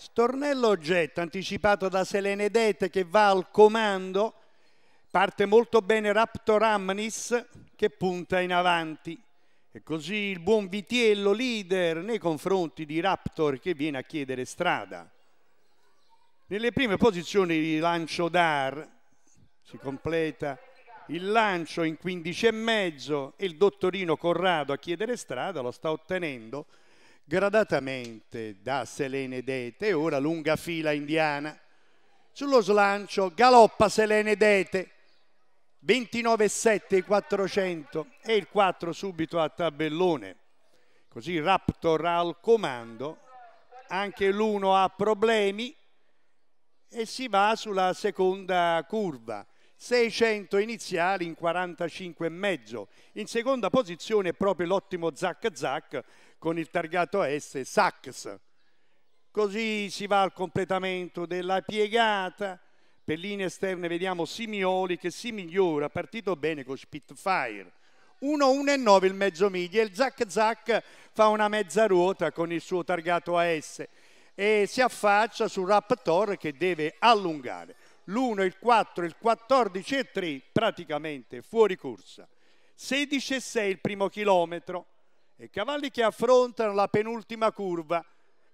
Stornello oggetto, anticipato da Selenedete che va al comando, parte molto bene Raptor Amnis che punta in avanti. E così il buon Vitiello leader nei confronti di Raptor che viene a chiedere strada. Nelle prime posizioni di lancio d'ar si completa il lancio in 15 e mezzo e il dottorino Corrado a chiedere strada lo sta ottenendo gradatamente da Selenedete, ora lunga fila indiana. Sullo slancio galoppa Selenedete, 29,7 400 e il 4 subito a tabellone. Così Raptor al comando, anche l'1 ha problemi e si va sulla seconda curva. 600 iniziali in 45,5. In seconda posizione è proprio l'ottimo Zac Zac con il targato S Sax. Così si va al completamento della piegata. Per linee esterne vediamo Simioli che si migliora, partito bene con Spitfire. 1-1,9 il mezzo miglia. e Il Zac Zac fa una mezza ruota con il suo targato AS e si affaccia sul Raptor che deve allungare l'1, il 4, il 14 e 3 praticamente fuori corsa. 16 e 6 il primo chilometro e cavalli che affrontano la penultima curva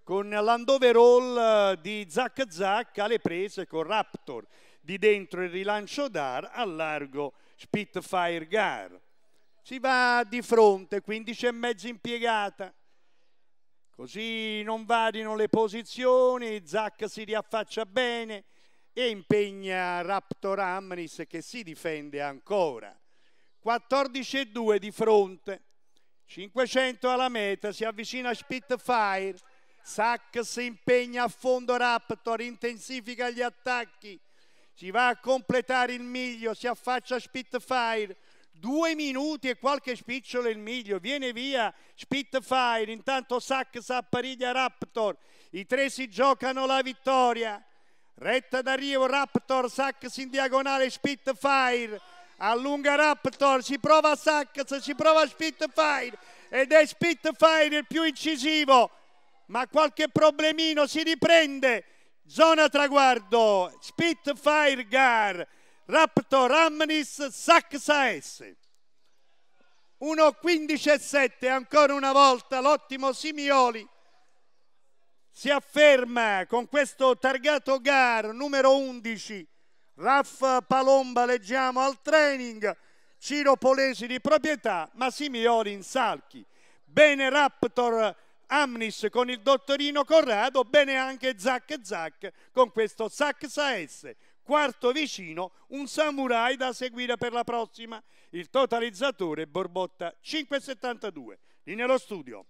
con l'andoverall eh, di Zac Zac alle prese con Raptor di dentro il rilancio d'ar al largo Spitfire Gar. Si va di fronte, 15 e mezzo impiegata. Così non vadino le posizioni, Zac si riaffaccia bene, e impegna Raptor Amnis che si difende ancora. 14-2 e di fronte, 500 alla meta, si avvicina Spitfire, Sack si impegna a fondo Raptor, intensifica gli attacchi, si va a completare il miglio, si affaccia Spitfire, due minuti e qualche spicciolo il miglio, viene via Spitfire, intanto Sack appariglia Raptor, i tre si giocano la vittoria, Retta d'arrivo Raptor, Sacks in diagonale, Spitfire. Allunga Raptor, si prova Sacks, si prova Spitfire. Ed è Spitfire il più incisivo. Ma qualche problemino si riprende. Zona traguardo, Spitfire Gar, Raptor Amnis, Sacks AS. 1-15 e 7, ancora una volta l'ottimo Simioli si afferma con questo targato GAR numero 11 Raff Palomba leggiamo al training Ciro Polesi di proprietà ma Simiori in salchi bene Raptor Amnis con il dottorino Corrado bene anche Zac Zac con questo Sac Saes quarto vicino un samurai da seguire per la prossima il totalizzatore Borbotta 5,72 lì nello studio